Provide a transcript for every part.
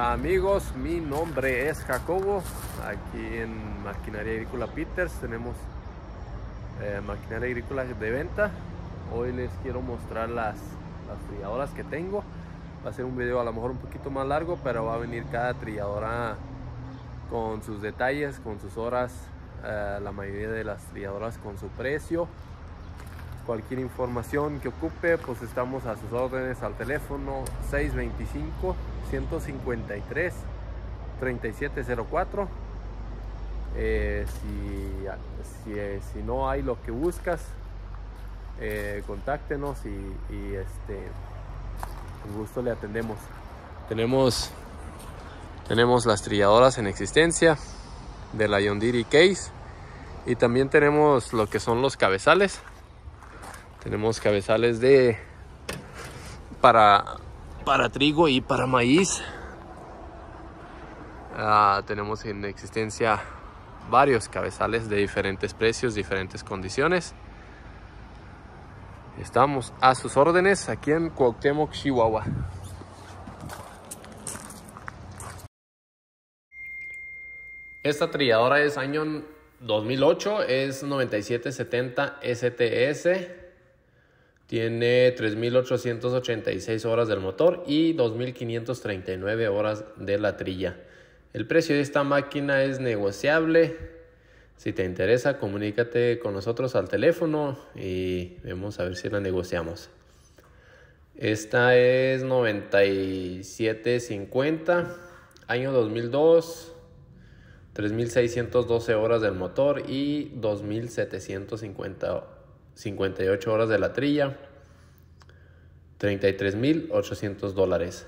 Amigos, mi nombre es Jacobo. Aquí en Maquinaria Agrícola Peters tenemos eh, maquinaria agrícola de venta. Hoy les quiero mostrar las, trilladoras que tengo. Va a ser un video a lo mejor un poquito más largo, pero va a venir cada trilladora con sus detalles, con sus horas, eh, la mayoría de las trilladoras con su precio cualquier información que ocupe, pues estamos a sus órdenes al teléfono 625 153 3704. si, no hay lo que buscas, eh, contáctenos y, este, con gusto le atendemos. Tenemos, tenemos las trilladoras en existencia de la Yondiri Case y también tenemos lo que son los cabezales tenemos cabezales de para, para trigo y para maíz. Ah, tenemos en existencia varios cabezales de diferentes precios, diferentes condiciones. Estamos a sus órdenes aquí en Cuauhtémoc, Chihuahua. Esta trilladora es año 2008, es 9770 STS. Tiene 3.886 horas del motor y 2.539 horas de la trilla. El precio de esta máquina es negociable. Si te interesa, comunícate con nosotros al teléfono y vemos a ver si la negociamos. Esta es 9750, año 2002, 3612 horas del motor y 2750 58 horas de la trilla, 33.800 dólares.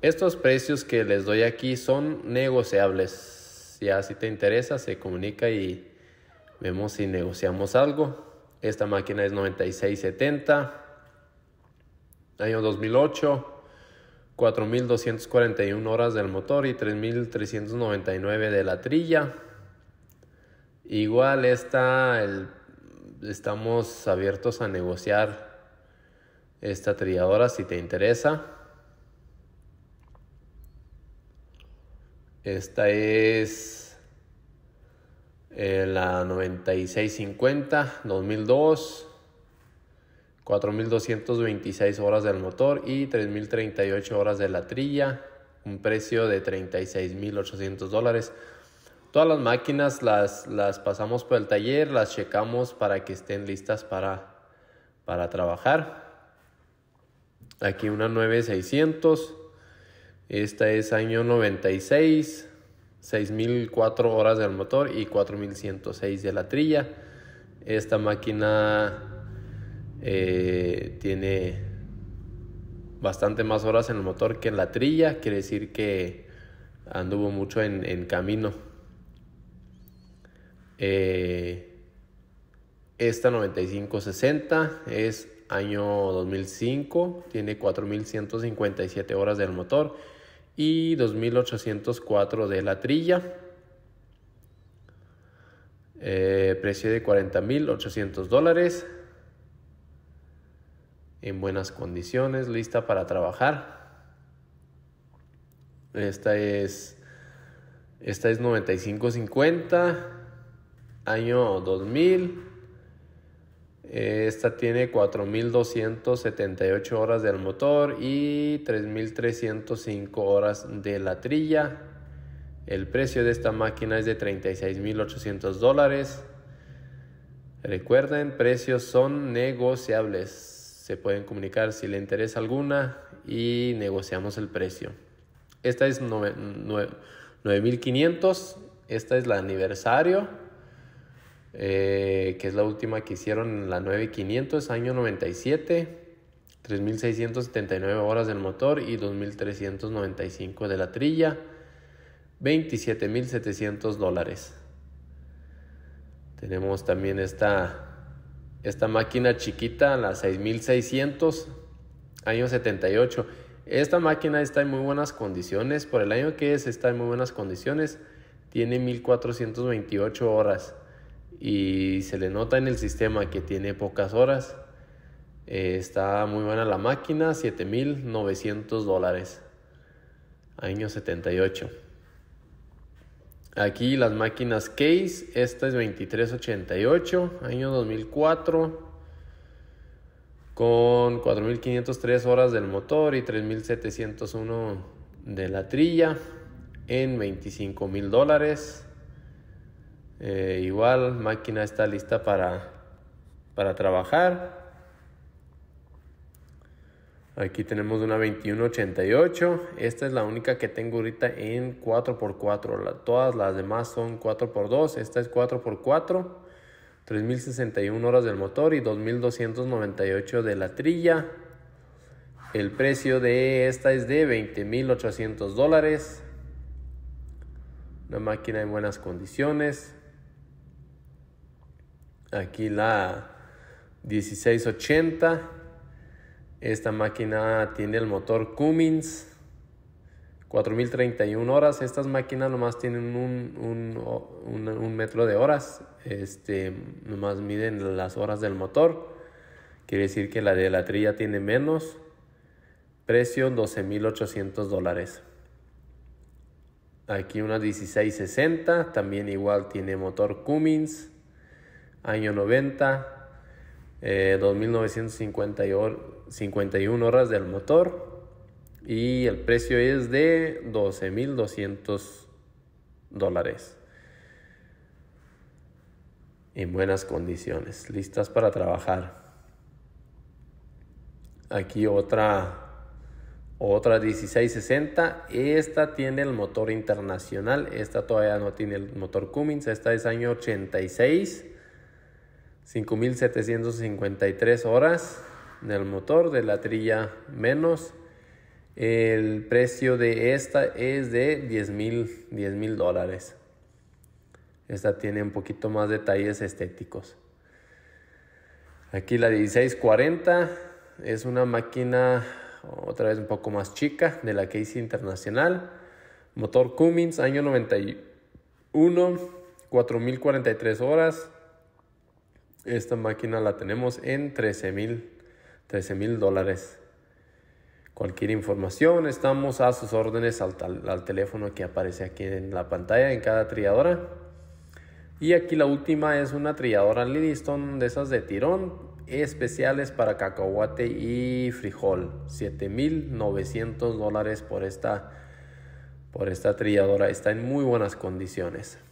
Estos precios que les doy aquí son negociables. si así te interesa, se comunica y vemos si negociamos algo. Esta máquina es 9670, año 2008. 4.241 horas del motor y 3.399 de la trilla. Igual está el estamos abiertos a negociar esta trilladora si te interesa. Esta es eh, la 9650 2002. 4.226 horas del motor y 3.038 horas de la trilla, un precio de 36.800 dólares. Todas las máquinas las, pasamos por el taller, las checamos para que estén listas para, para trabajar. Aquí una 9600. Esta es año 96. 6004 horas del motor y 4106 de la trilla. Esta máquina eh, tiene bastante más horas en el motor que en la trilla. Quiere decir que anduvo mucho en camino. Eh, esta 9560 es año 2005, tiene 4157 horas del motor y 2804 de la trilla. Eh, precio de 40.800 dólares. En buenas condiciones, lista para trabajar. Esta es esta es 9550 año 2000. Esta tiene 4.278 horas del motor y 3.305 horas de la trilla. El precio de esta máquina es de 36.800 dólares. Recuerden, precios son negociables. Se pueden comunicar si le interesa alguna y negociamos el precio. Esta es 9.500. Esta es la aniversario. Eh, que es la última que hicieron en la 9500, año 97, 3679 horas del motor y 2395 de la trilla, 27700 dólares. Tenemos también esta, esta máquina chiquita, la 6600, año 78. Esta máquina está en muy buenas condiciones, por el año que es, está en muy buenas condiciones. Tiene 1428 horas y se le nota en el sistema que tiene pocas horas. Eh, está muy buena la máquina, 7.900 dólares, año 78. Aquí las máquinas Case, esta es 2388, año 2004, con 4.503 horas del motor y 3.701 de la trilla en 25.000 dólares. Eh, igual, máquina está lista para, para trabajar. Aquí tenemos una 2188. Esta es la única que tengo ahorita en 4x4. todas las demás son 4x2. Esta es 4x4. 3061 horas del motor y 2298 de la trilla. El precio de esta es de 20.800 dólares. Una máquina en buenas condiciones. Aquí la 1680. Esta máquina tiene el motor Cummins. 4031 horas. Estas máquinas nomás tienen un, metro de horas. Este, nomás miden las horas del motor. Quiere decir que la de la trilla tiene menos. Precio 12.800 dólares. Aquí una 1660. También igual tiene motor Cummins año 90, 2.951 eh, horas del motor y el precio es de 12.200 dólares. En buenas condiciones, listas para trabajar. Aquí otra otra 1660. Esta tiene el motor internacional. Esta todavía no tiene el motor Cummins. Esta es año 86. 5.753 horas en el motor de la trilla menos. El precio de esta es de 10 mil dólares. Esta tiene un poquito más detalles estéticos. Aquí la 1640 es una máquina otra vez un poco más chica de la Casey Internacional. Motor Cummins, año 91, 4043 horas. Esta máquina la tenemos en 13 mil dólares. Cualquier información, estamos a sus órdenes al, al, teléfono que aparece aquí en la pantalla en cada trilladora. Y aquí la última es una trilladora Lidiston de esas de tirón, especiales para cacahuate y frijol. 7,900 dólares por esta, por esta trilladora. Está en muy buenas condiciones.